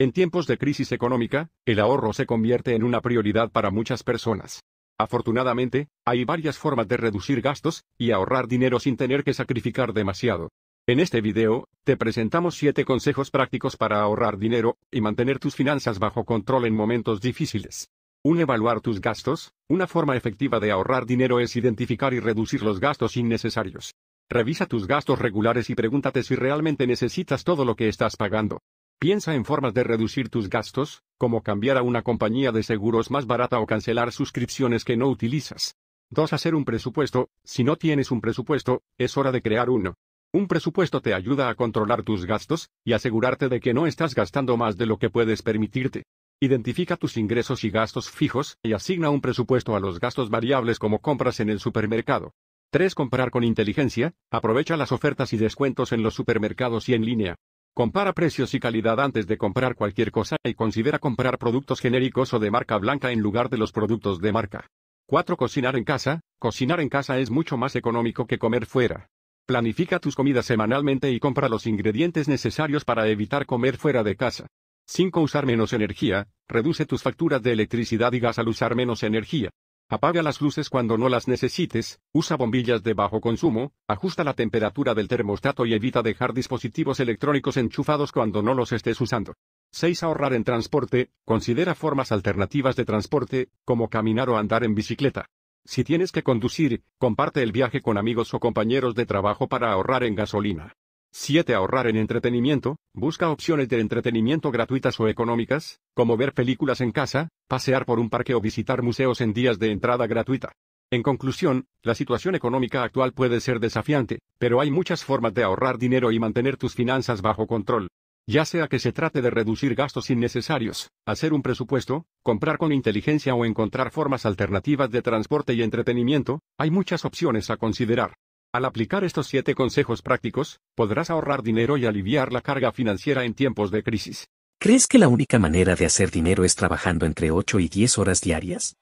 En tiempos de crisis económica, el ahorro se convierte en una prioridad para muchas personas. Afortunadamente, hay varias formas de reducir gastos y ahorrar dinero sin tener que sacrificar demasiado. En este video, te presentamos 7 consejos prácticos para ahorrar dinero y mantener tus finanzas bajo control en momentos difíciles. Un Evaluar tus gastos. Una forma efectiva de ahorrar dinero es identificar y reducir los gastos innecesarios. Revisa tus gastos regulares y pregúntate si realmente necesitas todo lo que estás pagando. Piensa en formas de reducir tus gastos, como cambiar a una compañía de seguros más barata o cancelar suscripciones que no utilizas. 2. Hacer un presupuesto. Si no tienes un presupuesto, es hora de crear uno. Un presupuesto te ayuda a controlar tus gastos y asegurarte de que no estás gastando más de lo que puedes permitirte. Identifica tus ingresos y gastos fijos y asigna un presupuesto a los gastos variables como compras en el supermercado. 3. Comprar con inteligencia. Aprovecha las ofertas y descuentos en los supermercados y en línea. Compara precios y calidad antes de comprar cualquier cosa y considera comprar productos genéricos o de marca blanca en lugar de los productos de marca. 4. Cocinar en casa. Cocinar en casa es mucho más económico que comer fuera. Planifica tus comidas semanalmente y compra los ingredientes necesarios para evitar comer fuera de casa. 5. Usar menos energía. Reduce tus facturas de electricidad y gas al usar menos energía. Apaga las luces cuando no las necesites, usa bombillas de bajo consumo, ajusta la temperatura del termostato y evita dejar dispositivos electrónicos enchufados cuando no los estés usando. 6. Ahorrar en transporte, considera formas alternativas de transporte, como caminar o andar en bicicleta. Si tienes que conducir, comparte el viaje con amigos o compañeros de trabajo para ahorrar en gasolina. 7. Ahorrar en entretenimiento. Busca opciones de entretenimiento gratuitas o económicas, como ver películas en casa, pasear por un parque o visitar museos en días de entrada gratuita. En conclusión, la situación económica actual puede ser desafiante, pero hay muchas formas de ahorrar dinero y mantener tus finanzas bajo control. Ya sea que se trate de reducir gastos innecesarios, hacer un presupuesto, comprar con inteligencia o encontrar formas alternativas de transporte y entretenimiento, hay muchas opciones a considerar. Al aplicar estos siete consejos prácticos, podrás ahorrar dinero y aliviar la carga financiera en tiempos de crisis. ¿Crees que la única manera de hacer dinero es trabajando entre 8 y 10 horas diarias?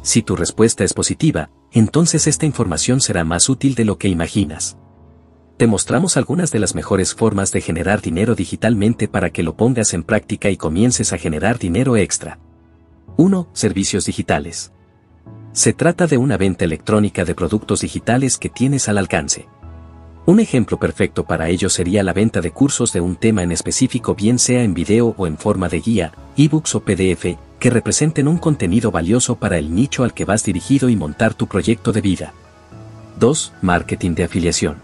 Si tu respuesta es positiva, entonces esta información será más útil de lo que imaginas. Te mostramos algunas de las mejores formas de generar dinero digitalmente para que lo pongas en práctica y comiences a generar dinero extra. 1. Servicios digitales. Se trata de una venta electrónica de productos digitales que tienes al alcance. Un ejemplo perfecto para ello sería la venta de cursos de un tema en específico bien sea en video o en forma de guía, ebooks o PDF, que representen un contenido valioso para el nicho al que vas dirigido y montar tu proyecto de vida. 2. Marketing de afiliación.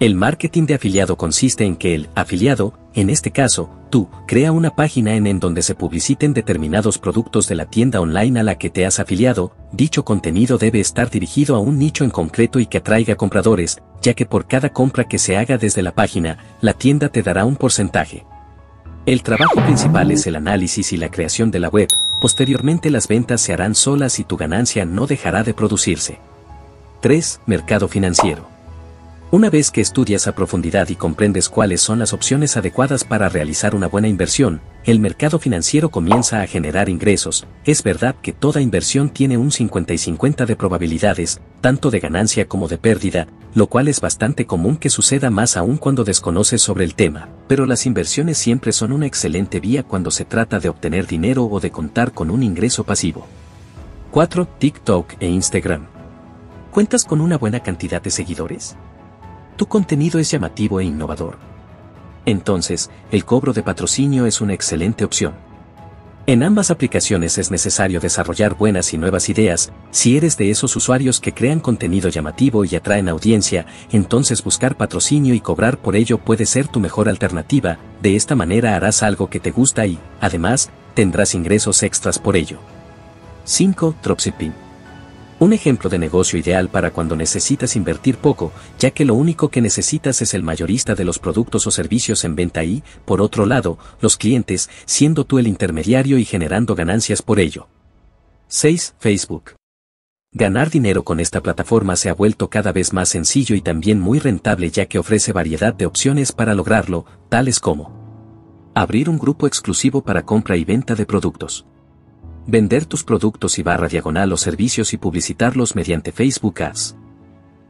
El marketing de afiliado consiste en que el afiliado en este caso, tú, crea una página en, en donde se publiciten determinados productos de la tienda online a la que te has afiliado, dicho contenido debe estar dirigido a un nicho en concreto y que atraiga compradores, ya que por cada compra que se haga desde la página, la tienda te dará un porcentaje. El trabajo principal es el análisis y la creación de la web, posteriormente las ventas se harán solas y tu ganancia no dejará de producirse. 3. Mercado financiero. Una vez que estudias a profundidad y comprendes cuáles son las opciones adecuadas para realizar una buena inversión, el mercado financiero comienza a generar ingresos. Es verdad que toda inversión tiene un 50 y 50 de probabilidades, tanto de ganancia como de pérdida, lo cual es bastante común que suceda más aún cuando desconoces sobre el tema, pero las inversiones siempre son una excelente vía cuando se trata de obtener dinero o de contar con un ingreso pasivo. 4. TikTok e Instagram. ¿Cuentas con una buena cantidad de seguidores? tu contenido es llamativo e innovador. Entonces, el cobro de patrocinio es una excelente opción. En ambas aplicaciones es necesario desarrollar buenas y nuevas ideas, si eres de esos usuarios que crean contenido llamativo y atraen audiencia, entonces buscar patrocinio y cobrar por ello puede ser tu mejor alternativa, de esta manera harás algo que te gusta y, además, tendrás ingresos extras por ello. 5. Dropshipping. Un ejemplo de negocio ideal para cuando necesitas invertir poco, ya que lo único que necesitas es el mayorista de los productos o servicios en venta y, por otro lado, los clientes, siendo tú el intermediario y generando ganancias por ello. 6. Facebook. Ganar dinero con esta plataforma se ha vuelto cada vez más sencillo y también muy rentable ya que ofrece variedad de opciones para lograrlo, tales como abrir un grupo exclusivo para compra y venta de productos vender tus productos y barra diagonal o servicios y publicitarlos mediante Facebook Ads.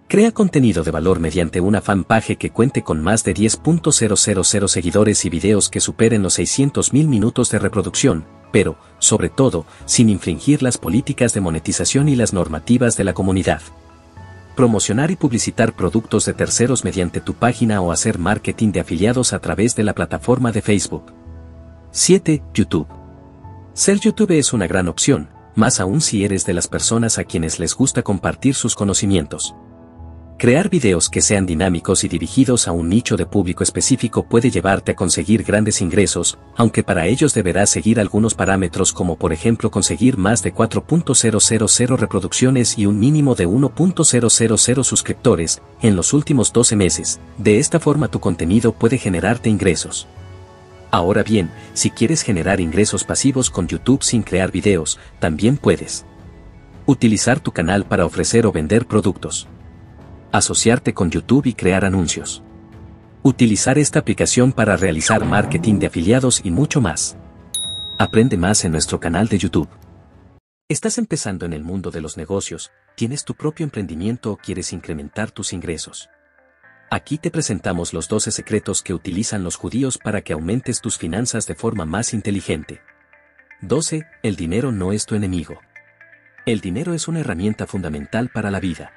Crea contenido de valor mediante una fanpage que cuente con más de 10.000 seguidores y videos que superen los 600.000 minutos de reproducción, pero, sobre todo, sin infringir las políticas de monetización y las normativas de la comunidad. Promocionar y publicitar productos de terceros mediante tu página o hacer marketing de afiliados a través de la plataforma de Facebook. 7. YouTube. Ser YouTube es una gran opción, más aún si eres de las personas a quienes les gusta compartir sus conocimientos. Crear videos que sean dinámicos y dirigidos a un nicho de público específico puede llevarte a conseguir grandes ingresos, aunque para ellos deberás seguir algunos parámetros como por ejemplo conseguir más de 4.000 reproducciones y un mínimo de 1.000 suscriptores en los últimos 12 meses. De esta forma tu contenido puede generarte ingresos. Ahora bien, si quieres generar ingresos pasivos con YouTube sin crear videos, también puedes. Utilizar tu canal para ofrecer o vender productos. Asociarte con YouTube y crear anuncios. Utilizar esta aplicación para realizar marketing de afiliados y mucho más. Aprende más en nuestro canal de YouTube. ¿Estás empezando en el mundo de los negocios, tienes tu propio emprendimiento o quieres incrementar tus ingresos? Aquí te presentamos los 12 secretos que utilizan los judíos para que aumentes tus finanzas de forma más inteligente. 12. El dinero no es tu enemigo. El dinero es una herramienta fundamental para la vida.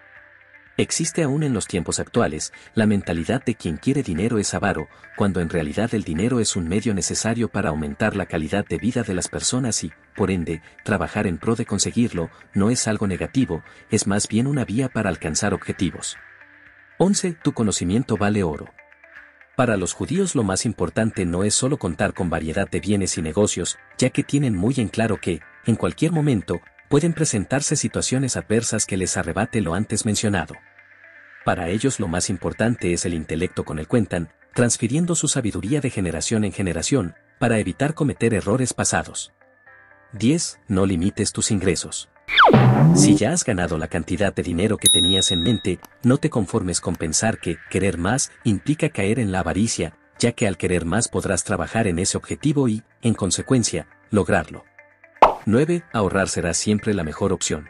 Existe aún en los tiempos actuales la mentalidad de quien quiere dinero es avaro, cuando en realidad el dinero es un medio necesario para aumentar la calidad de vida de las personas y, por ende, trabajar en pro de conseguirlo no es algo negativo, es más bien una vía para alcanzar objetivos. 11. Tu conocimiento vale oro. Para los judíos lo más importante no es solo contar con variedad de bienes y negocios, ya que tienen muy en claro que, en cualquier momento, pueden presentarse situaciones adversas que les arrebate lo antes mencionado. Para ellos lo más importante es el intelecto con el cuentan, transfiriendo su sabiduría de generación en generación, para evitar cometer errores pasados. 10. No limites tus ingresos. Si ya has ganado la cantidad de dinero que tenías en mente, no te conformes con pensar que querer más implica caer en la avaricia, ya que al querer más podrás trabajar en ese objetivo y, en consecuencia, lograrlo. 9. Ahorrar será siempre la mejor opción.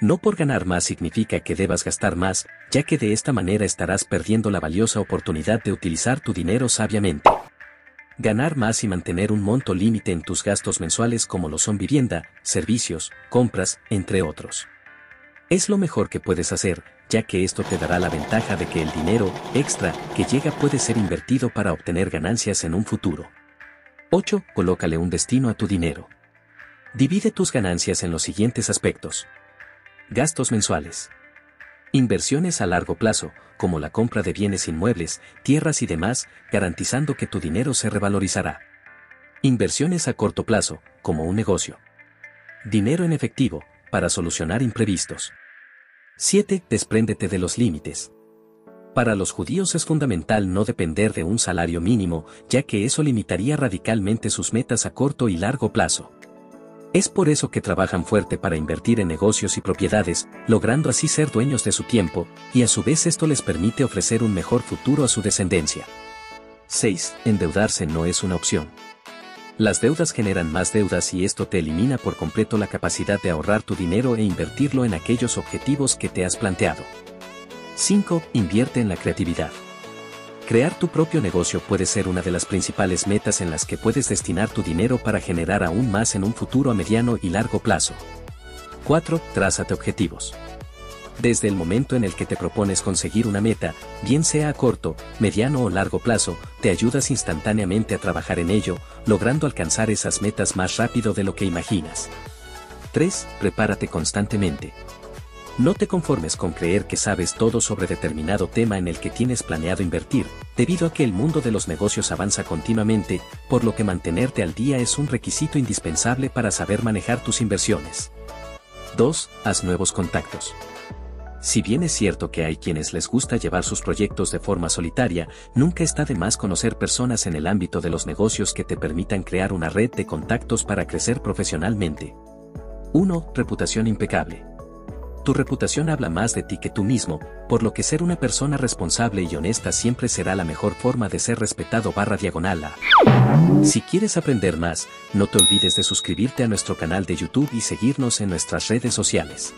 No por ganar más significa que debas gastar más, ya que de esta manera estarás perdiendo la valiosa oportunidad de utilizar tu dinero sabiamente. Ganar más y mantener un monto límite en tus gastos mensuales como lo son vivienda, servicios, compras, entre otros. Es lo mejor que puedes hacer, ya que esto te dará la ventaja de que el dinero extra que llega puede ser invertido para obtener ganancias en un futuro. 8. Colócale un destino a tu dinero. Divide tus ganancias en los siguientes aspectos. Gastos mensuales. Inversiones a largo plazo, como la compra de bienes inmuebles, tierras y demás, garantizando que tu dinero se revalorizará. Inversiones a corto plazo, como un negocio. Dinero en efectivo, para solucionar imprevistos. 7. Despréndete de los límites. Para los judíos es fundamental no depender de un salario mínimo, ya que eso limitaría radicalmente sus metas a corto y largo plazo. Es por eso que trabajan fuerte para invertir en negocios y propiedades, logrando así ser dueños de su tiempo, y a su vez esto les permite ofrecer un mejor futuro a su descendencia. 6. Endeudarse no es una opción. Las deudas generan más deudas y esto te elimina por completo la capacidad de ahorrar tu dinero e invertirlo en aquellos objetivos que te has planteado. 5. Invierte en la creatividad. Crear tu propio negocio puede ser una de las principales metas en las que puedes destinar tu dinero para generar aún más en un futuro a mediano y largo plazo. 4. Trázate objetivos. Desde el momento en el que te propones conseguir una meta, bien sea a corto, mediano o largo plazo, te ayudas instantáneamente a trabajar en ello, logrando alcanzar esas metas más rápido de lo que imaginas. 3. Prepárate constantemente. No te conformes con creer que sabes todo sobre determinado tema en el que tienes planeado invertir, debido a que el mundo de los negocios avanza continuamente, por lo que mantenerte al día es un requisito indispensable para saber manejar tus inversiones. 2. Haz nuevos contactos. Si bien es cierto que hay quienes les gusta llevar sus proyectos de forma solitaria, nunca está de más conocer personas en el ámbito de los negocios que te permitan crear una red de contactos para crecer profesionalmente. 1. Reputación impecable. Tu reputación habla más de ti que tú mismo, por lo que ser una persona responsable y honesta siempre será la mejor forma de ser respetado barra diagonal Si quieres aprender más, no te olvides de suscribirte a nuestro canal de YouTube y seguirnos en nuestras redes sociales.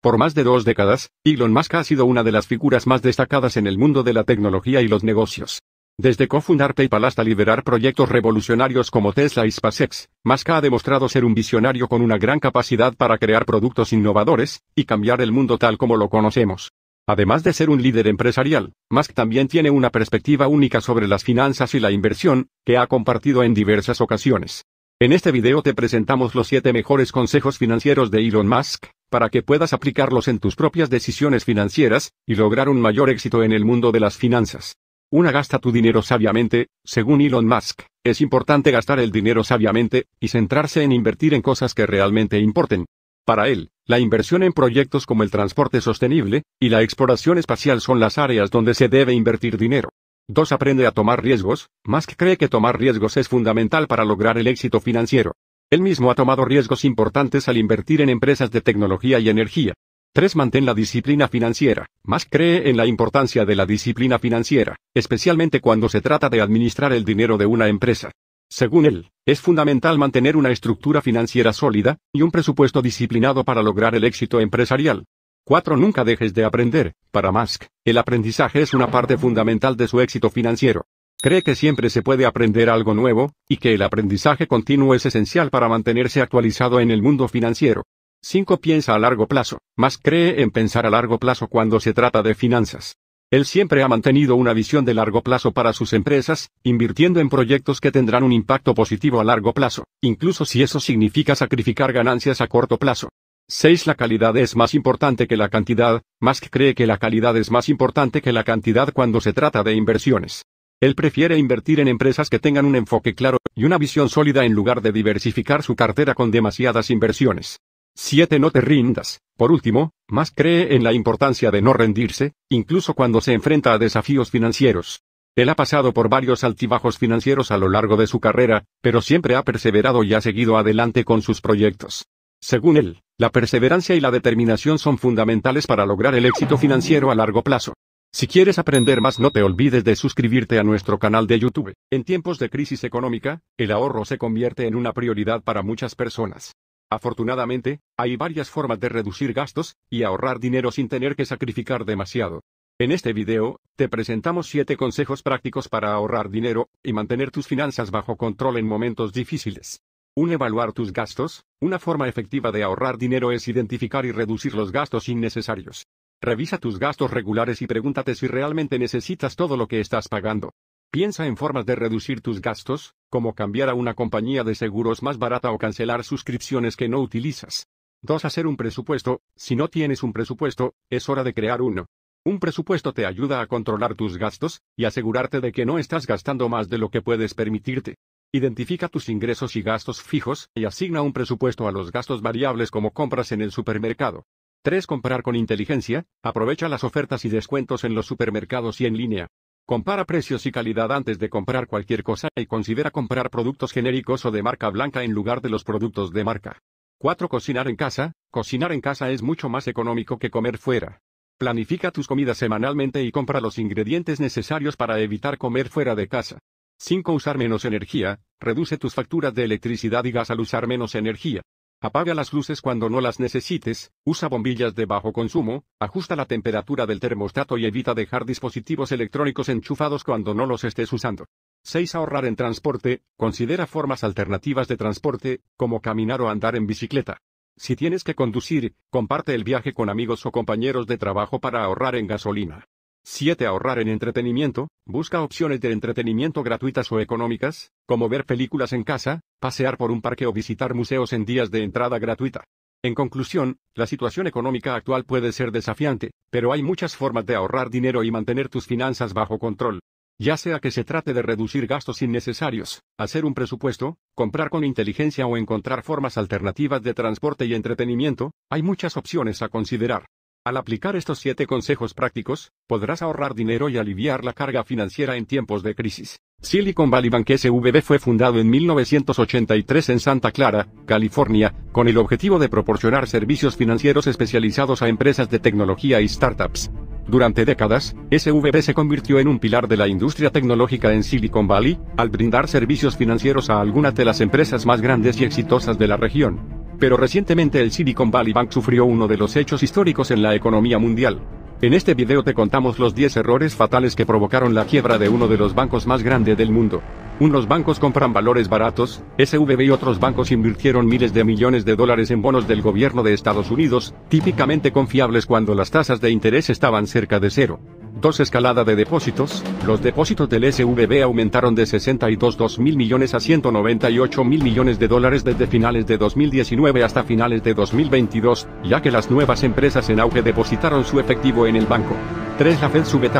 Por más de dos décadas, Elon Musk ha sido una de las figuras más destacadas en el mundo de la tecnología y los negocios. Desde cofundar PayPal hasta liderar proyectos revolucionarios como Tesla y SpaceX, Musk ha demostrado ser un visionario con una gran capacidad para crear productos innovadores y cambiar el mundo tal como lo conocemos. Además de ser un líder empresarial, Musk también tiene una perspectiva única sobre las finanzas y la inversión, que ha compartido en diversas ocasiones. En este video te presentamos los 7 mejores consejos financieros de Elon Musk, para que puedas aplicarlos en tus propias decisiones financieras, y lograr un mayor éxito en el mundo de las finanzas. Una gasta tu dinero sabiamente, según Elon Musk. Es importante gastar el dinero sabiamente, y centrarse en invertir en cosas que realmente importen. Para él, la inversión en proyectos como el transporte sostenible, y la exploración espacial son las áreas donde se debe invertir dinero. Dos Aprende a tomar riesgos. Musk cree que tomar riesgos es fundamental para lograr el éxito financiero. Él mismo ha tomado riesgos importantes al invertir en empresas de tecnología y energía. 3. Mantén la disciplina financiera. Musk cree en la importancia de la disciplina financiera, especialmente cuando se trata de administrar el dinero de una empresa. Según él, es fundamental mantener una estructura financiera sólida y un presupuesto disciplinado para lograr el éxito empresarial. 4. Nunca dejes de aprender. Para Musk, el aprendizaje es una parte fundamental de su éxito financiero. Cree que siempre se puede aprender algo nuevo, y que el aprendizaje continuo es esencial para mantenerse actualizado en el mundo financiero. 5. Piensa a largo plazo, más cree en pensar a largo plazo cuando se trata de finanzas. Él siempre ha mantenido una visión de largo plazo para sus empresas, invirtiendo en proyectos que tendrán un impacto positivo a largo plazo, incluso si eso significa sacrificar ganancias a corto plazo. 6. La calidad es más importante que la cantidad. Musk cree que la calidad es más importante que la cantidad cuando se trata de inversiones. Él prefiere invertir en empresas que tengan un enfoque claro y una visión sólida en lugar de diversificar su cartera con demasiadas inversiones. 7. No te rindas. Por último, más cree en la importancia de no rendirse, incluso cuando se enfrenta a desafíos financieros. Él ha pasado por varios altibajos financieros a lo largo de su carrera, pero siempre ha perseverado y ha seguido adelante con sus proyectos. Según él, la perseverancia y la determinación son fundamentales para lograr el éxito financiero a largo plazo. Si quieres aprender más no te olvides de suscribirte a nuestro canal de YouTube. En tiempos de crisis económica, el ahorro se convierte en una prioridad para muchas personas. Afortunadamente, hay varias formas de reducir gastos y ahorrar dinero sin tener que sacrificar demasiado. En este video, te presentamos 7 consejos prácticos para ahorrar dinero y mantener tus finanzas bajo control en momentos difíciles. Un Evaluar tus gastos. Una forma efectiva de ahorrar dinero es identificar y reducir los gastos innecesarios. Revisa tus gastos regulares y pregúntate si realmente necesitas todo lo que estás pagando. Piensa en formas de reducir tus gastos, como cambiar a una compañía de seguros más barata o cancelar suscripciones que no utilizas. 2. Hacer un presupuesto, si no tienes un presupuesto, es hora de crear uno. Un presupuesto te ayuda a controlar tus gastos, y asegurarte de que no estás gastando más de lo que puedes permitirte. Identifica tus ingresos y gastos fijos, y asigna un presupuesto a los gastos variables como compras en el supermercado. 3. Comprar con inteligencia, aprovecha las ofertas y descuentos en los supermercados y en línea. Compara precios y calidad antes de comprar cualquier cosa y considera comprar productos genéricos o de marca blanca en lugar de los productos de marca. 4. Cocinar en casa. Cocinar en casa es mucho más económico que comer fuera. Planifica tus comidas semanalmente y compra los ingredientes necesarios para evitar comer fuera de casa. 5. Usar menos energía. Reduce tus facturas de electricidad y gas al usar menos energía. Apaga las luces cuando no las necesites, usa bombillas de bajo consumo, ajusta la temperatura del termostato y evita dejar dispositivos electrónicos enchufados cuando no los estés usando. 6. Ahorrar en transporte, considera formas alternativas de transporte, como caminar o andar en bicicleta. Si tienes que conducir, comparte el viaje con amigos o compañeros de trabajo para ahorrar en gasolina. 7. Ahorrar en entretenimiento. Busca opciones de entretenimiento gratuitas o económicas, como ver películas en casa, pasear por un parque o visitar museos en días de entrada gratuita. En conclusión, la situación económica actual puede ser desafiante, pero hay muchas formas de ahorrar dinero y mantener tus finanzas bajo control. Ya sea que se trate de reducir gastos innecesarios, hacer un presupuesto, comprar con inteligencia o encontrar formas alternativas de transporte y entretenimiento, hay muchas opciones a considerar. Al aplicar estos siete consejos prácticos, podrás ahorrar dinero y aliviar la carga financiera en tiempos de crisis. Silicon Valley Bank SVB fue fundado en 1983 en Santa Clara, California, con el objetivo de proporcionar servicios financieros especializados a empresas de tecnología y startups. Durante décadas, SVB se convirtió en un pilar de la industria tecnológica en Silicon Valley, al brindar servicios financieros a algunas de las empresas más grandes y exitosas de la región. Pero recientemente el Silicon Valley Bank sufrió uno de los hechos históricos en la economía mundial. En este video te contamos los 10 errores fatales que provocaron la quiebra de uno de los bancos más grandes del mundo. Unos bancos compran valores baratos, SVB y otros bancos invirtieron miles de millones de dólares en bonos del gobierno de Estados Unidos, típicamente confiables cuando las tasas de interés estaban cerca de cero. 2. Escalada de depósitos. Los depósitos del SVB aumentaron de 62 mil millones a 198 mil millones de dólares desde finales de 2019 hasta finales de 2022, ya que las nuevas empresas en auge depositaron su efectivo en el banco. 3. La Fed sube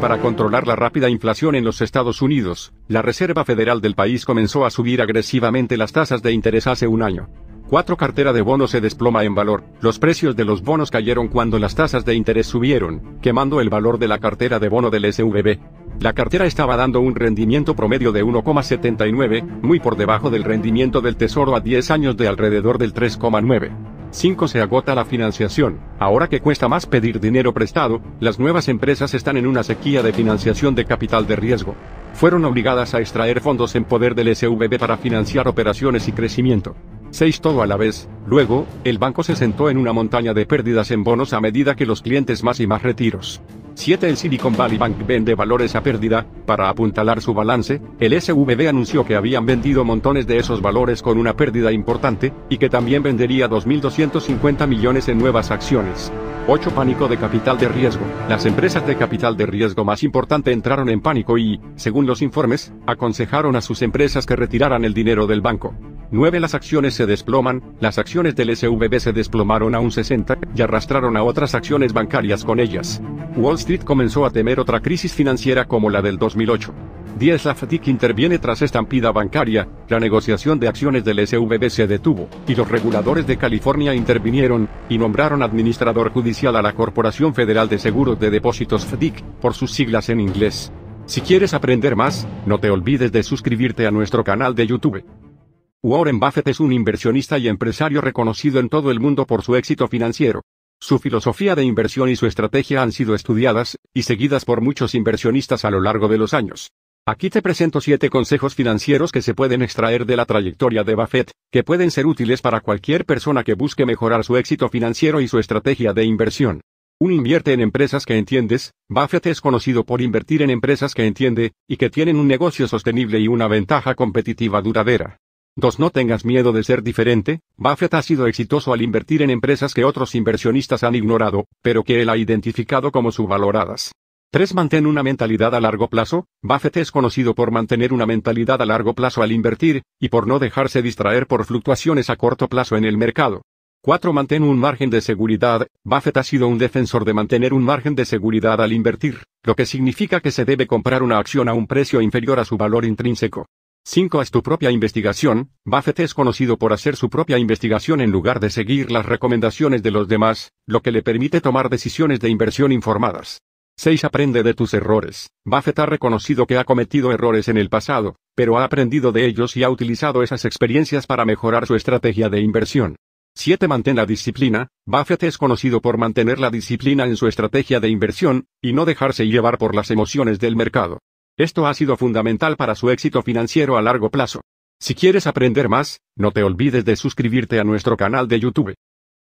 Para controlar la rápida inflación en los Estados Unidos, la Reserva Federal del país comenzó a subir agresivamente las tasas de interés hace un año. Cuatro Cartera de bonos se desploma en valor. Los precios de los bonos cayeron cuando las tasas de interés subieron, quemando el valor de la cartera de bono del SVB. La cartera estaba dando un rendimiento promedio de 1,79, muy por debajo del rendimiento del tesoro a 10 años de alrededor del 3,9. 5. Se agota la financiación. Ahora que cuesta más pedir dinero prestado, las nuevas empresas están en una sequía de financiación de capital de riesgo. Fueron obligadas a extraer fondos en poder del SVB para financiar operaciones y crecimiento. 6 todo a la vez. Luego, el banco se sentó en una montaña de pérdidas en bonos a medida que los clientes más y más retiros. 7. El Silicon Valley Bank vende valores a pérdida, para apuntalar su balance, el SVB anunció que habían vendido montones de esos valores con una pérdida importante, y que también vendería 2.250 millones en nuevas acciones. 8. Pánico de capital de riesgo. Las empresas de capital de riesgo más importante entraron en pánico y, según los informes, aconsejaron a sus empresas que retiraran el dinero del banco. 9. Las acciones se desploman, las acciones del SVB se desplomaron a un 60 y arrastraron a otras acciones bancarias con ellas. Wall Street comenzó a temer otra crisis financiera como la del 2008. Diez FDIC interviene tras estampida bancaria, la negociación de acciones del SVB se detuvo, y los reguladores de California intervinieron, y nombraron administrador judicial a la Corporación Federal de Seguros de Depósitos FDIC, por sus siglas en inglés. Si quieres aprender más, no te olvides de suscribirte a nuestro canal de YouTube. Warren Buffett es un inversionista y empresario reconocido en todo el mundo por su éxito financiero. Su filosofía de inversión y su estrategia han sido estudiadas y seguidas por muchos inversionistas a lo largo de los años. Aquí te presento siete consejos financieros que se pueden extraer de la trayectoria de Buffett, que pueden ser útiles para cualquier persona que busque mejorar su éxito financiero y su estrategia de inversión. Un Invierte en empresas que entiendes. Buffett es conocido por invertir en empresas que entiende, y que tienen un negocio sostenible y una ventaja competitiva duradera. 2. No tengas miedo de ser diferente. Buffett ha sido exitoso al invertir en empresas que otros inversionistas han ignorado, pero que él ha identificado como subvaloradas. 3. Mantén una mentalidad a largo plazo. Buffett es conocido por mantener una mentalidad a largo plazo al invertir, y por no dejarse distraer por fluctuaciones a corto plazo en el mercado. 4. Mantén un margen de seguridad. Buffett ha sido un defensor de mantener un margen de seguridad al invertir, lo que significa que se debe comprar una acción a un precio inferior a su valor intrínseco. 5. Es tu propia investigación. Buffett es conocido por hacer su propia investigación en lugar de seguir las recomendaciones de los demás, lo que le permite tomar decisiones de inversión informadas. 6. Aprende de tus errores. Buffett ha reconocido que ha cometido errores en el pasado, pero ha aprendido de ellos y ha utilizado esas experiencias para mejorar su estrategia de inversión. 7. Mantén la disciplina. Buffett es conocido por mantener la disciplina en su estrategia de inversión, y no dejarse llevar por las emociones del mercado. Esto ha sido fundamental para su éxito financiero a largo plazo. Si quieres aprender más, no te olvides de suscribirte a nuestro canal de YouTube.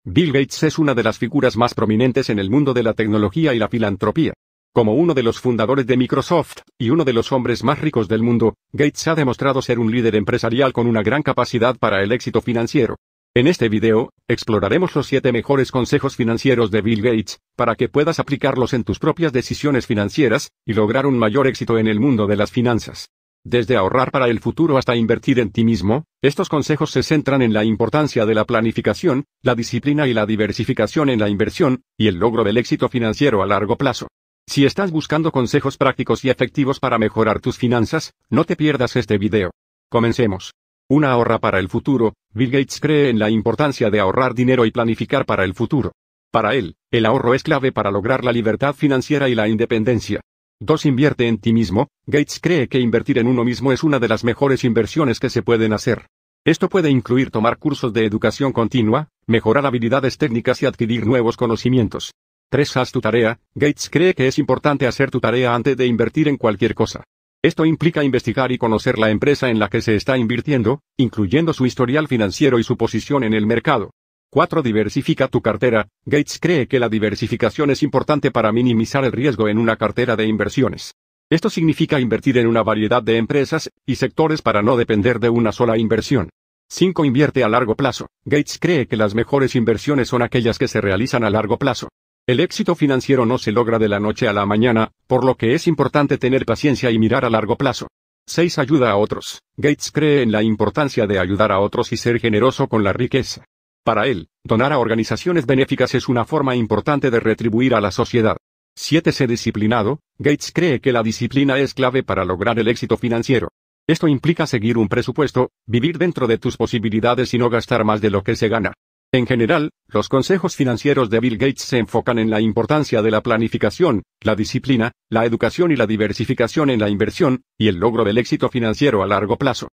Bill Gates es una de las figuras más prominentes en el mundo de la tecnología y la filantropía. Como uno de los fundadores de Microsoft, y uno de los hombres más ricos del mundo, Gates ha demostrado ser un líder empresarial con una gran capacidad para el éxito financiero. En este video, exploraremos los 7 mejores consejos financieros de Bill Gates, para que puedas aplicarlos en tus propias decisiones financieras, y lograr un mayor éxito en el mundo de las finanzas. Desde ahorrar para el futuro hasta invertir en ti mismo, estos consejos se centran en la importancia de la planificación, la disciplina y la diversificación en la inversión, y el logro del éxito financiero a largo plazo. Si estás buscando consejos prácticos y efectivos para mejorar tus finanzas, no te pierdas este video. Comencemos. Una ahorra para el futuro, Bill Gates cree en la importancia de ahorrar dinero y planificar para el futuro. Para él, el ahorro es clave para lograr la libertad financiera y la independencia. 2. Invierte en ti mismo. Gates cree que invertir en uno mismo es una de las mejores inversiones que se pueden hacer. Esto puede incluir tomar cursos de educación continua, mejorar habilidades técnicas y adquirir nuevos conocimientos. 3. Haz tu tarea. Gates cree que es importante hacer tu tarea antes de invertir en cualquier cosa. Esto implica investigar y conocer la empresa en la que se está invirtiendo, incluyendo su historial financiero y su posición en el mercado. 4. Diversifica tu cartera. Gates cree que la diversificación es importante para minimizar el riesgo en una cartera de inversiones. Esto significa invertir en una variedad de empresas y sectores para no depender de una sola inversión. 5. Invierte a largo plazo. Gates cree que las mejores inversiones son aquellas que se realizan a largo plazo. El éxito financiero no se logra de la noche a la mañana, por lo que es importante tener paciencia y mirar a largo plazo. 6. Ayuda a otros. Gates cree en la importancia de ayudar a otros y ser generoso con la riqueza. Para él, donar a organizaciones benéficas es una forma importante de retribuir a la sociedad. 7. Sé disciplinado. Gates cree que la disciplina es clave para lograr el éxito financiero. Esto implica seguir un presupuesto, vivir dentro de tus posibilidades y no gastar más de lo que se gana. En general, los consejos financieros de Bill Gates se enfocan en la importancia de la planificación, la disciplina, la educación y la diversificación en la inversión, y el logro del éxito financiero a largo plazo.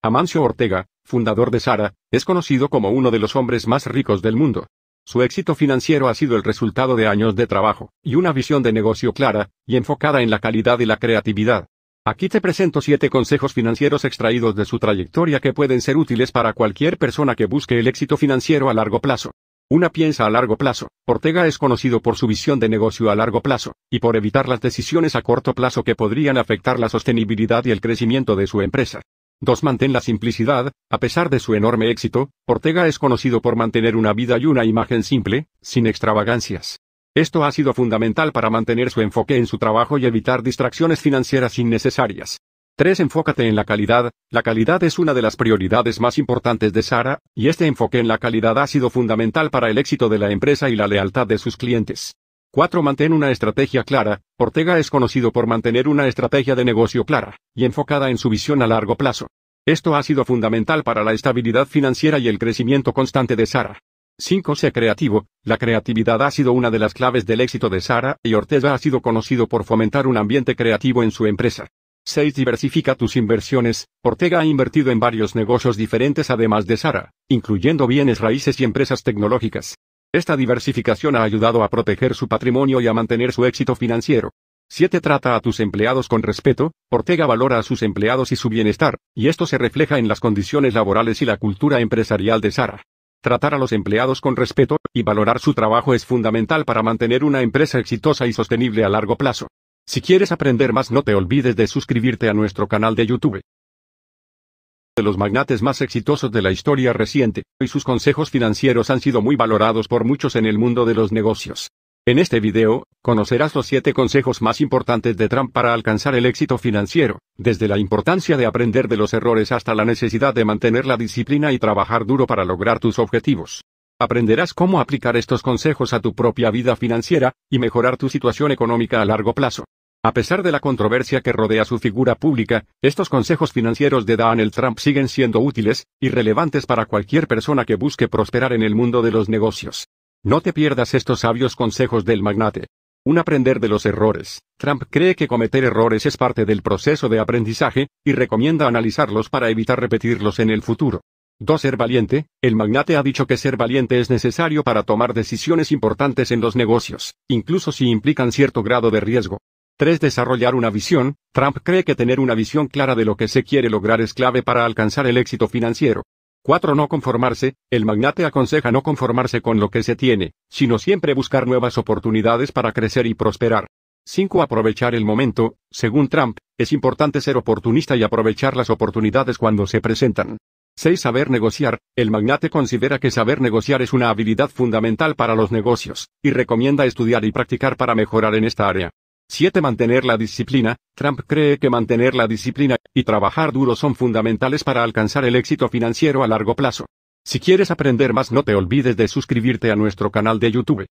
Amancio Ortega, fundador de Sara, es conocido como uno de los hombres más ricos del mundo. Su éxito financiero ha sido el resultado de años de trabajo, y una visión de negocio clara, y enfocada en la calidad y la creatividad. Aquí te presento siete consejos financieros extraídos de su trayectoria que pueden ser útiles para cualquier persona que busque el éxito financiero a largo plazo. Una piensa a largo plazo. Ortega es conocido por su visión de negocio a largo plazo, y por evitar las decisiones a corto plazo que podrían afectar la sostenibilidad y el crecimiento de su empresa. 2. Mantén la simplicidad. A pesar de su enorme éxito, Ortega es conocido por mantener una vida y una imagen simple, sin extravagancias. Esto ha sido fundamental para mantener su enfoque en su trabajo y evitar distracciones financieras innecesarias. 3. Enfócate en la calidad. La calidad es una de las prioridades más importantes de Sara, y este enfoque en la calidad ha sido fundamental para el éxito de la empresa y la lealtad de sus clientes. 4. Mantén una estrategia clara. Ortega es conocido por mantener una estrategia de negocio clara, y enfocada en su visión a largo plazo. Esto ha sido fundamental para la estabilidad financiera y el crecimiento constante de Sara. 5. Sea creativo. La creatividad ha sido una de las claves del éxito de Sara y Ortega ha sido conocido por fomentar un ambiente creativo en su empresa. 6. Diversifica tus inversiones. Ortega ha invertido en varios negocios diferentes además de Sara, incluyendo bienes raíces y empresas tecnológicas. Esta diversificación ha ayudado a proteger su patrimonio y a mantener su éxito financiero. 7. Trata a tus empleados con respeto. Ortega valora a sus empleados y su bienestar, y esto se refleja en las condiciones laborales y la cultura empresarial de Sara. Tratar a los empleados con respeto y valorar su trabajo es fundamental para mantener una empresa exitosa y sostenible a largo plazo. Si quieres aprender más no te olvides de suscribirte a nuestro canal de YouTube. De los magnates más exitosos de la historia reciente, y sus consejos financieros han sido muy valorados por muchos en el mundo de los negocios. En este video, conocerás los siete consejos más importantes de Trump para alcanzar el éxito financiero, desde la importancia de aprender de los errores hasta la necesidad de mantener la disciplina y trabajar duro para lograr tus objetivos. Aprenderás cómo aplicar estos consejos a tu propia vida financiera, y mejorar tu situación económica a largo plazo. A pesar de la controversia que rodea su figura pública, estos consejos financieros de Donald Trump siguen siendo útiles y relevantes para cualquier persona que busque prosperar en el mundo de los negocios. No te pierdas estos sabios consejos del magnate. Un aprender de los errores. Trump cree que cometer errores es parte del proceso de aprendizaje, y recomienda analizarlos para evitar repetirlos en el futuro. 2. Ser valiente. El magnate ha dicho que ser valiente es necesario para tomar decisiones importantes en los negocios, incluso si implican cierto grado de riesgo. 3. Desarrollar una visión. Trump cree que tener una visión clara de lo que se quiere lograr es clave para alcanzar el éxito financiero. 4. No conformarse. El magnate aconseja no conformarse con lo que se tiene, sino siempre buscar nuevas oportunidades para crecer y prosperar. 5. Aprovechar el momento. Según Trump, es importante ser oportunista y aprovechar las oportunidades cuando se presentan. 6. Saber negociar. El magnate considera que saber negociar es una habilidad fundamental para los negocios, y recomienda estudiar y practicar para mejorar en esta área. 7. Mantener la disciplina. Trump cree que mantener la disciplina y trabajar duro son fundamentales para alcanzar el éxito financiero a largo plazo. Si quieres aprender más no te olvides de suscribirte a nuestro canal de YouTube.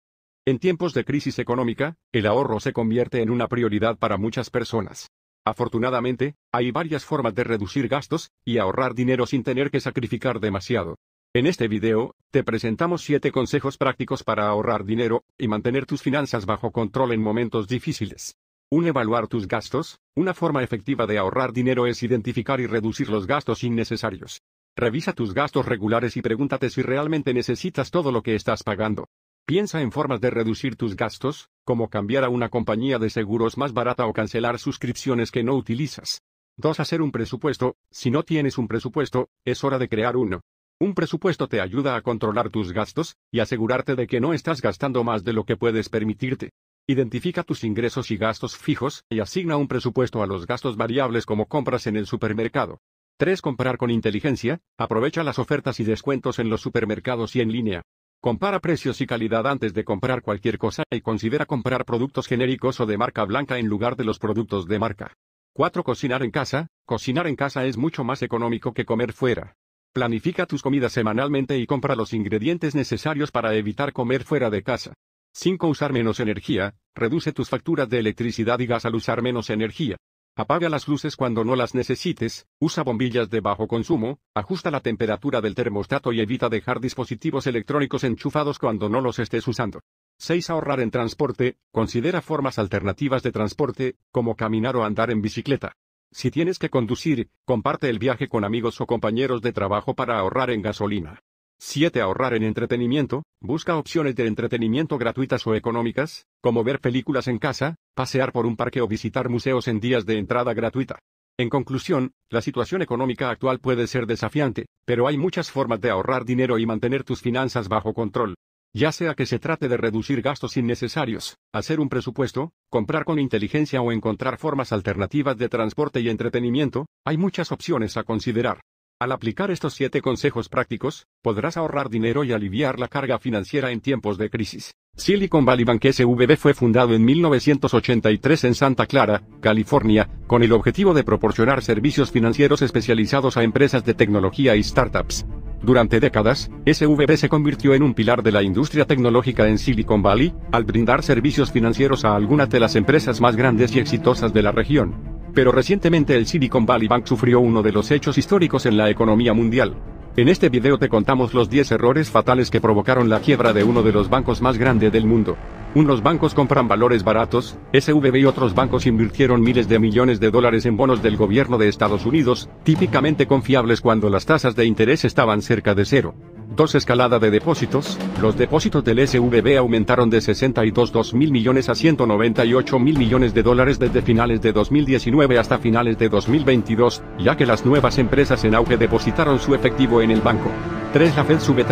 En tiempos de crisis económica, el ahorro se convierte en una prioridad para muchas personas. Afortunadamente, hay varias formas de reducir gastos y ahorrar dinero sin tener que sacrificar demasiado. En este video, te presentamos 7 consejos prácticos para ahorrar dinero y mantener tus finanzas bajo control en momentos difíciles. 1. Evaluar tus gastos. Una forma efectiva de ahorrar dinero es identificar y reducir los gastos innecesarios. Revisa tus gastos regulares y pregúntate si realmente necesitas todo lo que estás pagando. Piensa en formas de reducir tus gastos, como cambiar a una compañía de seguros más barata o cancelar suscripciones que no utilizas. 2. Hacer un presupuesto. Si no tienes un presupuesto, es hora de crear uno. Un presupuesto te ayuda a controlar tus gastos y asegurarte de que no estás gastando más de lo que puedes permitirte. Identifica tus ingresos y gastos fijos y asigna un presupuesto a los gastos variables como compras en el supermercado. 3. Comprar con inteligencia. Aprovecha las ofertas y descuentos en los supermercados y en línea. Compara precios y calidad antes de comprar cualquier cosa y considera comprar productos genéricos o de marca blanca en lugar de los productos de marca. 4. Cocinar en casa. Cocinar en casa es mucho más económico que comer fuera. Planifica tus comidas semanalmente y compra los ingredientes necesarios para evitar comer fuera de casa. 5. Usar menos energía. Reduce tus facturas de electricidad y gas al usar menos energía. Apaga las luces cuando no las necesites, usa bombillas de bajo consumo, ajusta la temperatura del termostato y evita dejar dispositivos electrónicos enchufados cuando no los estés usando. 6. Ahorrar en transporte. Considera formas alternativas de transporte, como caminar o andar en bicicleta. Si tienes que conducir, comparte el viaje con amigos o compañeros de trabajo para ahorrar en gasolina. 7. Ahorrar en entretenimiento. Busca opciones de entretenimiento gratuitas o económicas, como ver películas en casa, pasear por un parque o visitar museos en días de entrada gratuita. En conclusión, la situación económica actual puede ser desafiante, pero hay muchas formas de ahorrar dinero y mantener tus finanzas bajo control ya sea que se trate de reducir gastos innecesarios, hacer un presupuesto, comprar con inteligencia o encontrar formas alternativas de transporte y entretenimiento, hay muchas opciones a considerar. Al aplicar estos siete consejos prácticos, podrás ahorrar dinero y aliviar la carga financiera en tiempos de crisis. Silicon Valley Bank SVB fue fundado en 1983 en Santa Clara, California, con el objetivo de proporcionar servicios financieros especializados a empresas de tecnología y startups. Durante décadas, SVB se convirtió en un pilar de la industria tecnológica en Silicon Valley, al brindar servicios financieros a algunas de las empresas más grandes y exitosas de la región. Pero recientemente el Silicon Valley Bank sufrió uno de los hechos históricos en la economía mundial. En este video te contamos los 10 errores fatales que provocaron la quiebra de uno de los bancos más grandes del mundo. Unos bancos compran valores baratos, SVB y otros bancos invirtieron miles de millones de dólares en bonos del gobierno de Estados Unidos, típicamente confiables cuando las tasas de interés estaban cerca de cero. 2. Escalada de depósitos. Los depósitos del SVB aumentaron de 62.000 mil millones a 198 mil millones de dólares desde finales de 2019 hasta finales de 2022, ya que las nuevas empresas en auge depositaron su efectivo en el banco. 3. La Fed sube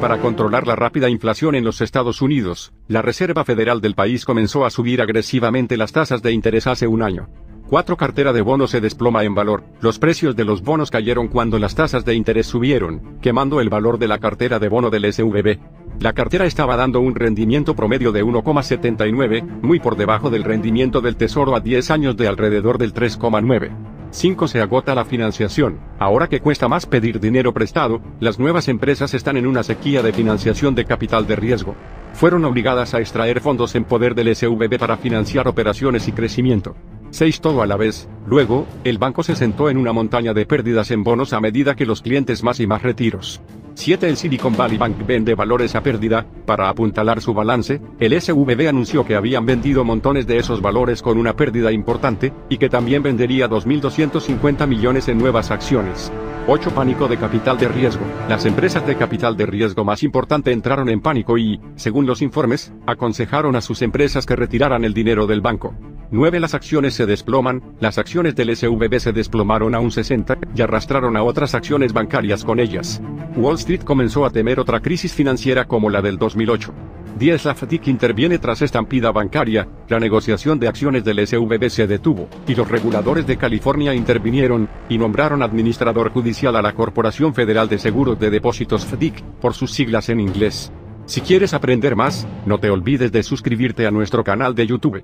Para controlar la rápida inflación en los Estados Unidos, la Reserva Federal del país comenzó a subir agresivamente las tasas de interés hace un año. 4. Cartera de bonos se desploma en valor. Los precios de los bonos cayeron cuando las tasas de interés subieron, quemando el valor de la cartera de bono del SVB. La cartera estaba dando un rendimiento promedio de 1,79, muy por debajo del rendimiento del tesoro a 10 años de alrededor del 3,9. 5. Se agota la financiación. Ahora que cuesta más pedir dinero prestado, las nuevas empresas están en una sequía de financiación de capital de riesgo. Fueron obligadas a extraer fondos en poder del SVB para financiar operaciones y crecimiento. 6. Todo a la vez. Luego, el banco se sentó en una montaña de pérdidas en bonos a medida que los clientes más y más retiros. 7. El Silicon Valley Bank vende valores a pérdida, para apuntalar su balance, el SVB anunció que habían vendido montones de esos valores con una pérdida importante, y que también vendería 2.250 millones en nuevas acciones. 8. Pánico de capital de riesgo. Las empresas de capital de riesgo más importante entraron en pánico y, según los informes, aconsejaron a sus empresas que retiraran el dinero del banco. 9. Las acciones se desploman, las acciones del SVB se desplomaron a un 60 y arrastraron a otras acciones bancarias con ellas. Wall Street comenzó a temer otra crisis financiera como la del 2008. 10. La FDIC interviene tras estampida bancaria, la negociación de acciones del SVB se detuvo, y los reguladores de California intervinieron, y nombraron administrador judicial a la Corporación Federal de Seguros de Depósitos FDIC, por sus siglas en inglés. Si quieres aprender más, no te olvides de suscribirte a nuestro canal de YouTube.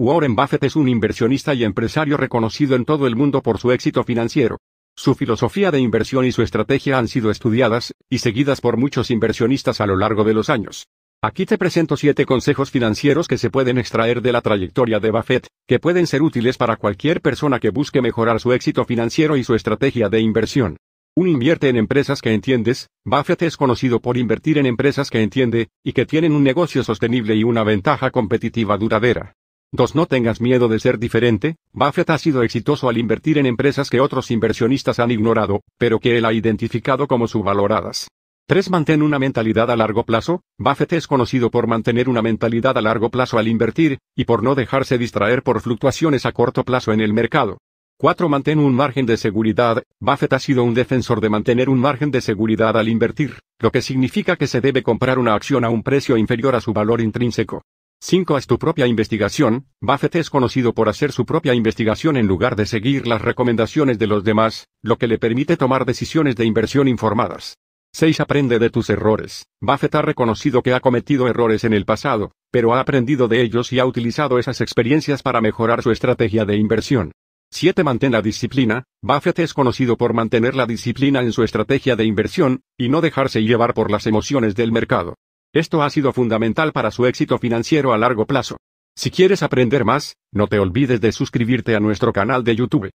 Warren Buffett es un inversionista y empresario reconocido en todo el mundo por su éxito financiero. Su filosofía de inversión y su estrategia han sido estudiadas y seguidas por muchos inversionistas a lo largo de los años. Aquí te presento siete consejos financieros que se pueden extraer de la trayectoria de Buffett, que pueden ser útiles para cualquier persona que busque mejorar su éxito financiero y su estrategia de inversión. Un Invierte en empresas que entiendes. Buffett es conocido por invertir en empresas que entiende, y que tienen un negocio sostenible y una ventaja competitiva duradera. 2. No tengas miedo de ser diferente. Buffett ha sido exitoso al invertir en empresas que otros inversionistas han ignorado, pero que él ha identificado como subvaloradas. 3. Mantén una mentalidad a largo plazo. Buffett es conocido por mantener una mentalidad a largo plazo al invertir, y por no dejarse distraer por fluctuaciones a corto plazo en el mercado. 4. Mantén un margen de seguridad. Buffett ha sido un defensor de mantener un margen de seguridad al invertir, lo que significa que se debe comprar una acción a un precio inferior a su valor intrínseco. 5. Haz tu propia investigación. Buffett es conocido por hacer su propia investigación en lugar de seguir las recomendaciones de los demás, lo que le permite tomar decisiones de inversión informadas. 6. Aprende de tus errores. Buffett ha reconocido que ha cometido errores en el pasado, pero ha aprendido de ellos y ha utilizado esas experiencias para mejorar su estrategia de inversión. 7. Mantén la disciplina. Buffett es conocido por mantener la disciplina en su estrategia de inversión, y no dejarse llevar por las emociones del mercado. Esto ha sido fundamental para su éxito financiero a largo plazo. Si quieres aprender más, no te olvides de suscribirte a nuestro canal de YouTube.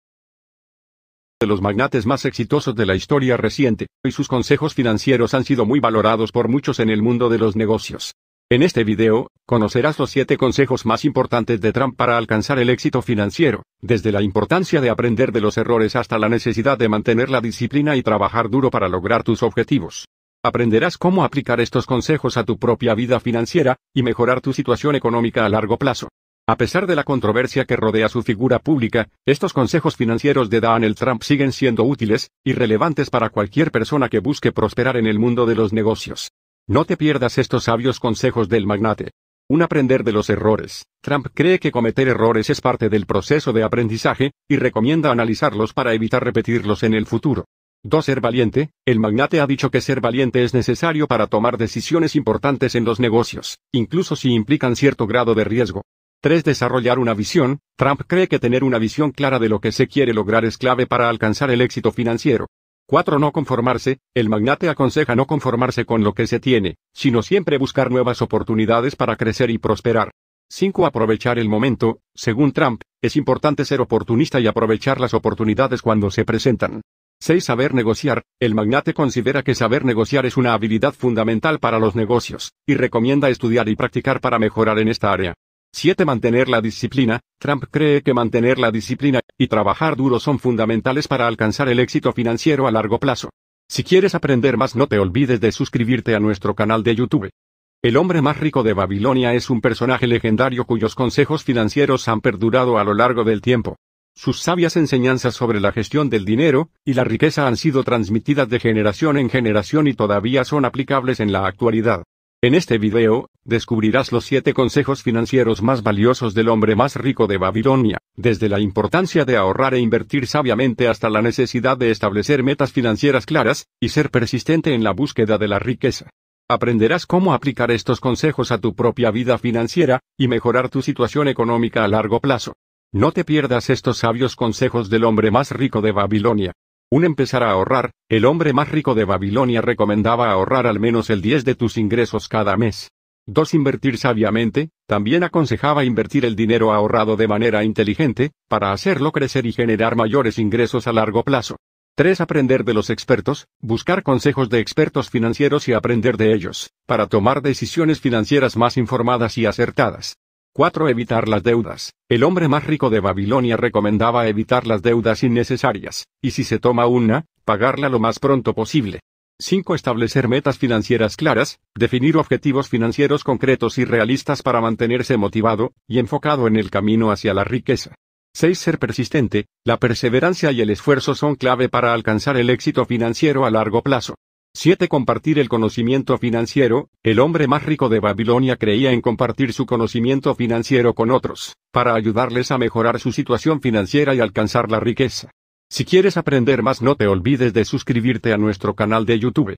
De los magnates más exitosos de la historia reciente, y sus consejos financieros han sido muy valorados por muchos en el mundo de los negocios. En este video, conocerás los 7 consejos más importantes de Trump para alcanzar el éxito financiero, desde la importancia de aprender de los errores hasta la necesidad de mantener la disciplina y trabajar duro para lograr tus objetivos. Aprenderás cómo aplicar estos consejos a tu propia vida financiera, y mejorar tu situación económica a largo plazo. A pesar de la controversia que rodea su figura pública, estos consejos financieros de Donald Trump siguen siendo útiles y relevantes para cualquier persona que busque prosperar en el mundo de los negocios. No te pierdas estos sabios consejos del magnate. Un aprender de los errores. Trump cree que cometer errores es parte del proceso de aprendizaje, y recomienda analizarlos para evitar repetirlos en el futuro. 2. Ser valiente. El magnate ha dicho que ser valiente es necesario para tomar decisiones importantes en los negocios, incluso si implican cierto grado de riesgo. 3. Desarrollar una visión. Trump cree que tener una visión clara de lo que se quiere lograr es clave para alcanzar el éxito financiero. 4. No conformarse. El magnate aconseja no conformarse con lo que se tiene, sino siempre buscar nuevas oportunidades para crecer y prosperar. 5. Aprovechar el momento. Según Trump, es importante ser oportunista y aprovechar las oportunidades cuando se presentan. 6. Saber negociar. El magnate considera que saber negociar es una habilidad fundamental para los negocios, y recomienda estudiar y practicar para mejorar en esta área. 7. Mantener la disciplina. Trump cree que mantener la disciplina y trabajar duro son fundamentales para alcanzar el éxito financiero a largo plazo. Si quieres aprender más no te olvides de suscribirte a nuestro canal de YouTube. El hombre más rico de Babilonia es un personaje legendario cuyos consejos financieros han perdurado a lo largo del tiempo. Sus sabias enseñanzas sobre la gestión del dinero y la riqueza han sido transmitidas de generación en generación y todavía son aplicables en la actualidad. En este video, descubrirás los siete consejos financieros más valiosos del hombre más rico de Babilonia, desde la importancia de ahorrar e invertir sabiamente hasta la necesidad de establecer metas financieras claras, y ser persistente en la búsqueda de la riqueza. Aprenderás cómo aplicar estos consejos a tu propia vida financiera, y mejorar tu situación económica a largo plazo. No te pierdas estos sabios consejos del hombre más rico de Babilonia. Un empezar a ahorrar, el hombre más rico de Babilonia recomendaba ahorrar al menos el 10 de tus ingresos cada mes. 2. Invertir sabiamente, también aconsejaba invertir el dinero ahorrado de manera inteligente, para hacerlo crecer y generar mayores ingresos a largo plazo. 3. Aprender de los expertos, buscar consejos de expertos financieros y aprender de ellos, para tomar decisiones financieras más informadas y acertadas. 4. Evitar las deudas. El hombre más rico de Babilonia recomendaba evitar las deudas innecesarias, y si se toma una, pagarla lo más pronto posible. 5. Establecer metas financieras claras, definir objetivos financieros concretos y realistas para mantenerse motivado y enfocado en el camino hacia la riqueza. 6. Ser persistente, la perseverancia y el esfuerzo son clave para alcanzar el éxito financiero a largo plazo. 7. Compartir el conocimiento financiero. El hombre más rico de Babilonia creía en compartir su conocimiento financiero con otros, para ayudarles a mejorar su situación financiera y alcanzar la riqueza. Si quieres aprender más no te olvides de suscribirte a nuestro canal de YouTube.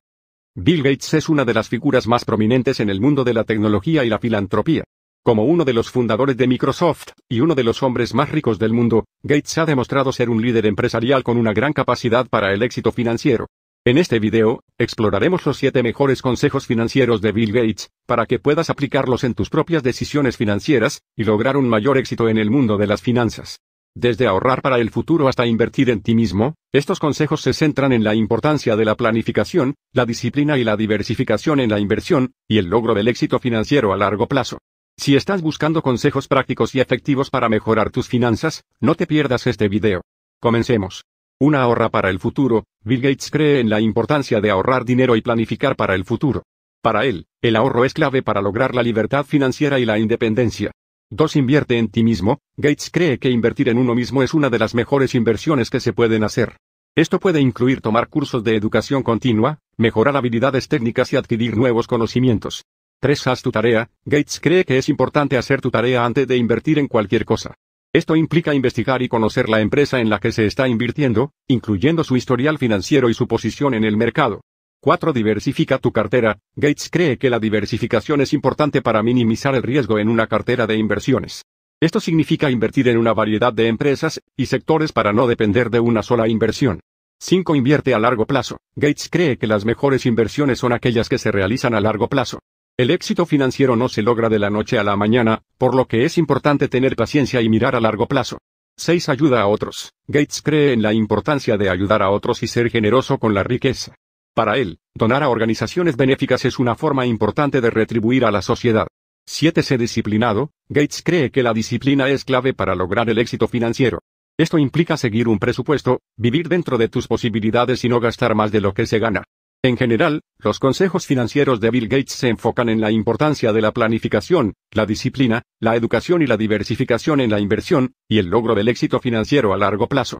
Bill Gates es una de las figuras más prominentes en el mundo de la tecnología y la filantropía. Como uno de los fundadores de Microsoft, y uno de los hombres más ricos del mundo, Gates ha demostrado ser un líder empresarial con una gran capacidad para el éxito financiero. En este video, exploraremos los 7 mejores consejos financieros de Bill Gates, para que puedas aplicarlos en tus propias decisiones financieras, y lograr un mayor éxito en el mundo de las finanzas. Desde ahorrar para el futuro hasta invertir en ti mismo, estos consejos se centran en la importancia de la planificación, la disciplina y la diversificación en la inversión, y el logro del éxito financiero a largo plazo. Si estás buscando consejos prácticos y efectivos para mejorar tus finanzas, no te pierdas este video. Comencemos. Una ahorra para el futuro, Bill Gates cree en la importancia de ahorrar dinero y planificar para el futuro. Para él, el ahorro es clave para lograr la libertad financiera y la independencia. 2. Invierte en ti mismo. Gates cree que invertir en uno mismo es una de las mejores inversiones que se pueden hacer. Esto puede incluir tomar cursos de educación continua, mejorar habilidades técnicas y adquirir nuevos conocimientos. 3. Haz tu tarea. Gates cree que es importante hacer tu tarea antes de invertir en cualquier cosa. Esto implica investigar y conocer la empresa en la que se está invirtiendo, incluyendo su historial financiero y su posición en el mercado. 4. Diversifica tu cartera. Gates cree que la diversificación es importante para minimizar el riesgo en una cartera de inversiones. Esto significa invertir en una variedad de empresas y sectores para no depender de una sola inversión. 5. Invierte a largo plazo. Gates cree que las mejores inversiones son aquellas que se realizan a largo plazo. El éxito financiero no se logra de la noche a la mañana, por lo que es importante tener paciencia y mirar a largo plazo. 6. Ayuda a otros. Gates cree en la importancia de ayudar a otros y ser generoso con la riqueza. Para él, donar a organizaciones benéficas es una forma importante de retribuir a la sociedad. 7. Sé disciplinado. Gates cree que la disciplina es clave para lograr el éxito financiero. Esto implica seguir un presupuesto, vivir dentro de tus posibilidades y no gastar más de lo que se gana. En general, los consejos financieros de Bill Gates se enfocan en la importancia de la planificación, la disciplina, la educación y la diversificación en la inversión, y el logro del éxito financiero a largo plazo.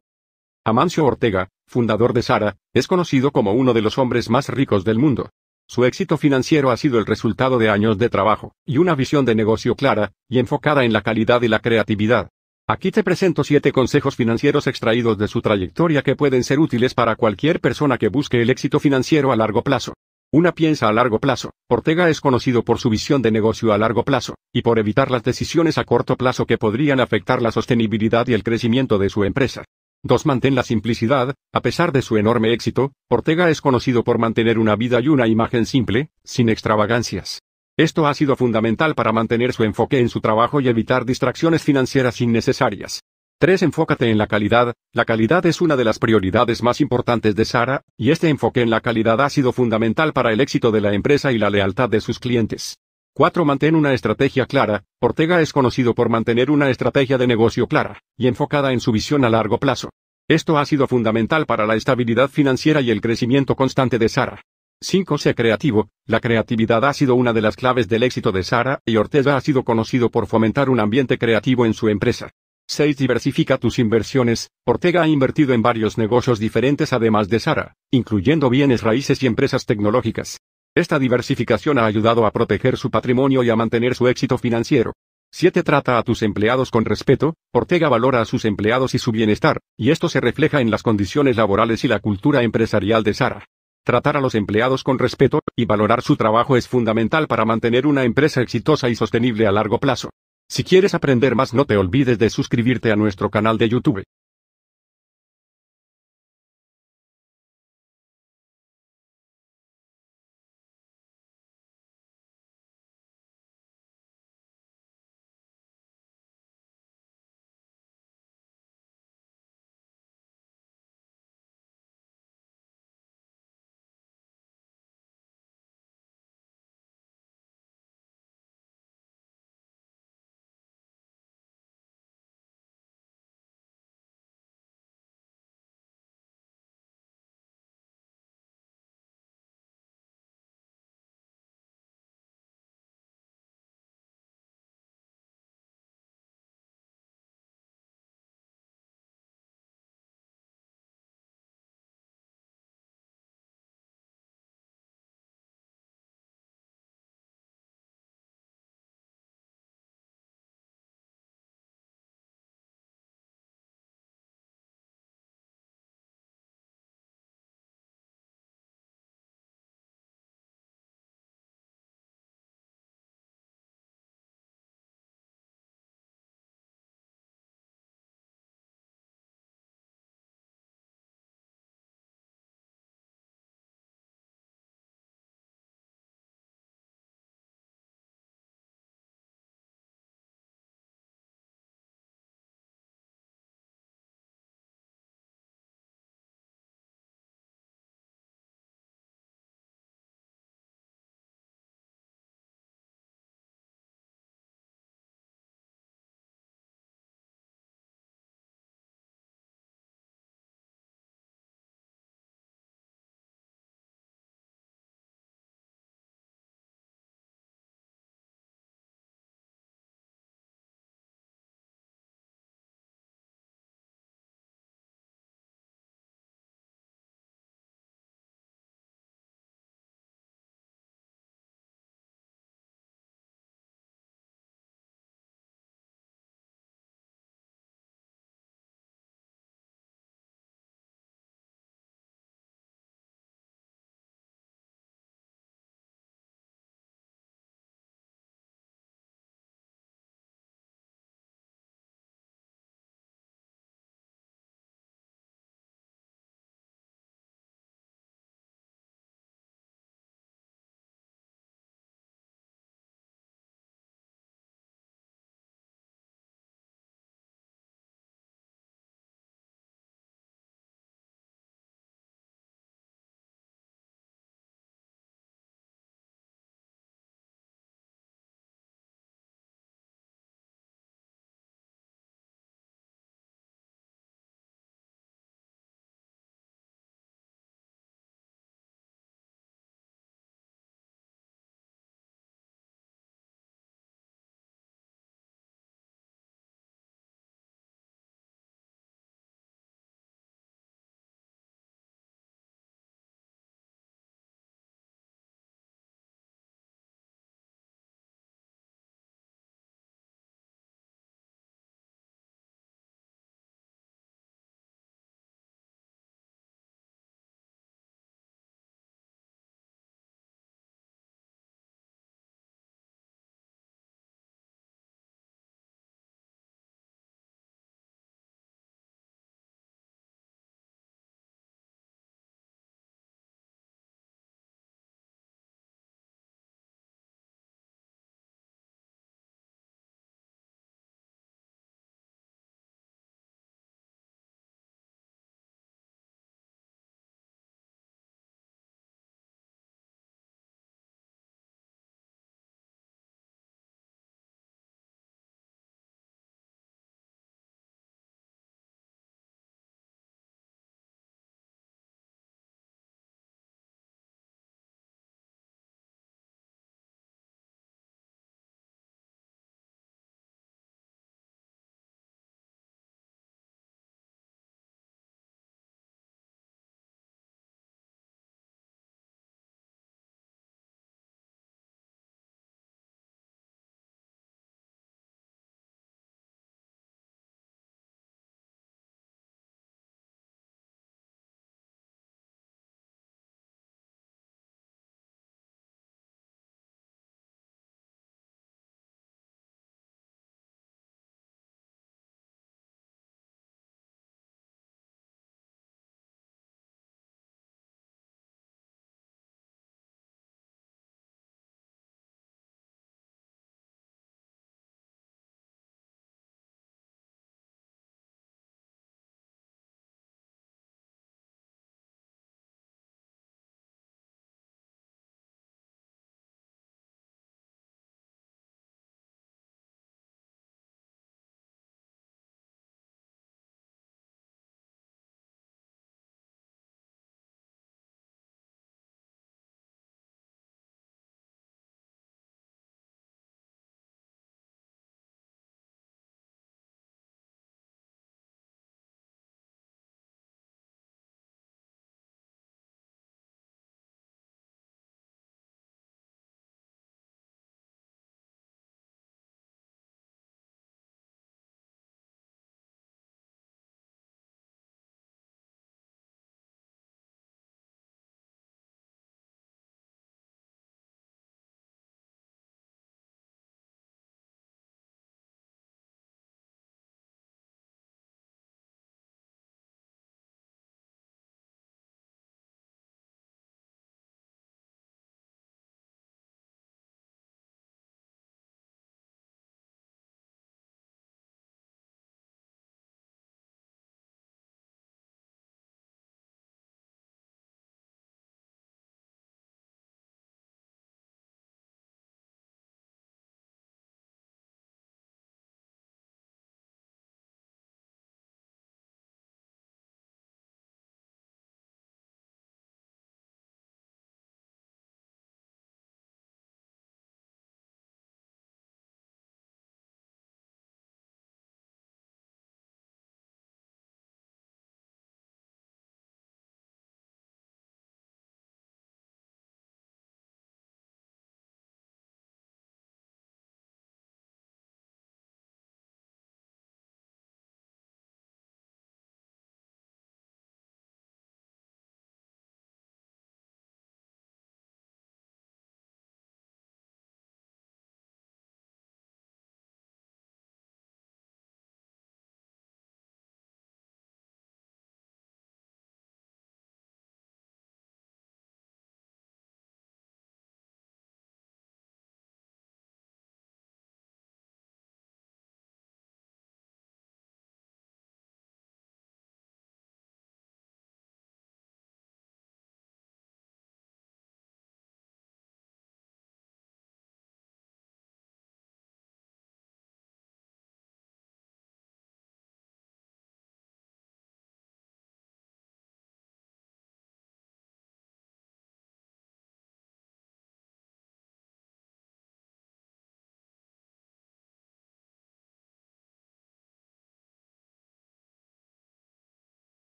Amancio Ortega, fundador de Sara, es conocido como uno de los hombres más ricos del mundo. Su éxito financiero ha sido el resultado de años de trabajo, y una visión de negocio clara, y enfocada en la calidad y la creatividad. Aquí te presento siete consejos financieros extraídos de su trayectoria que pueden ser útiles para cualquier persona que busque el éxito financiero a largo plazo. Una piensa a largo plazo. Ortega es conocido por su visión de negocio a largo plazo, y por evitar las decisiones a corto plazo que podrían afectar la sostenibilidad y el crecimiento de su empresa. 2. Mantén la simplicidad. A pesar de su enorme éxito, Ortega es conocido por mantener una vida y una imagen simple, sin extravagancias. Esto ha sido fundamental para mantener su enfoque en su trabajo y evitar distracciones financieras innecesarias. 3. Enfócate en la calidad. La calidad es una de las prioridades más importantes de Sara, y este enfoque en la calidad ha sido fundamental para el éxito de la empresa y la lealtad de sus clientes. 4. Mantén una estrategia clara. Ortega es conocido por mantener una estrategia de negocio clara, y enfocada en su visión a largo plazo. Esto ha sido fundamental para la estabilidad financiera y el crecimiento constante de Sara. 5. Sea creativo. La creatividad ha sido una de las claves del éxito de Sara y Ortega ha sido conocido por fomentar un ambiente creativo en su empresa. 6. Diversifica tus inversiones. Ortega ha invertido en varios negocios diferentes además de Sara, incluyendo bienes raíces y empresas tecnológicas. Esta diversificación ha ayudado a proteger su patrimonio y a mantener su éxito financiero. 7. Trata a tus empleados con respeto. Ortega valora a sus empleados y su bienestar, y esto se refleja en las condiciones laborales y la cultura empresarial de Sara. Tratar a los empleados con respeto y valorar su trabajo es fundamental para mantener una empresa exitosa y sostenible a largo plazo. Si quieres aprender más no te olvides de suscribirte a nuestro canal de YouTube.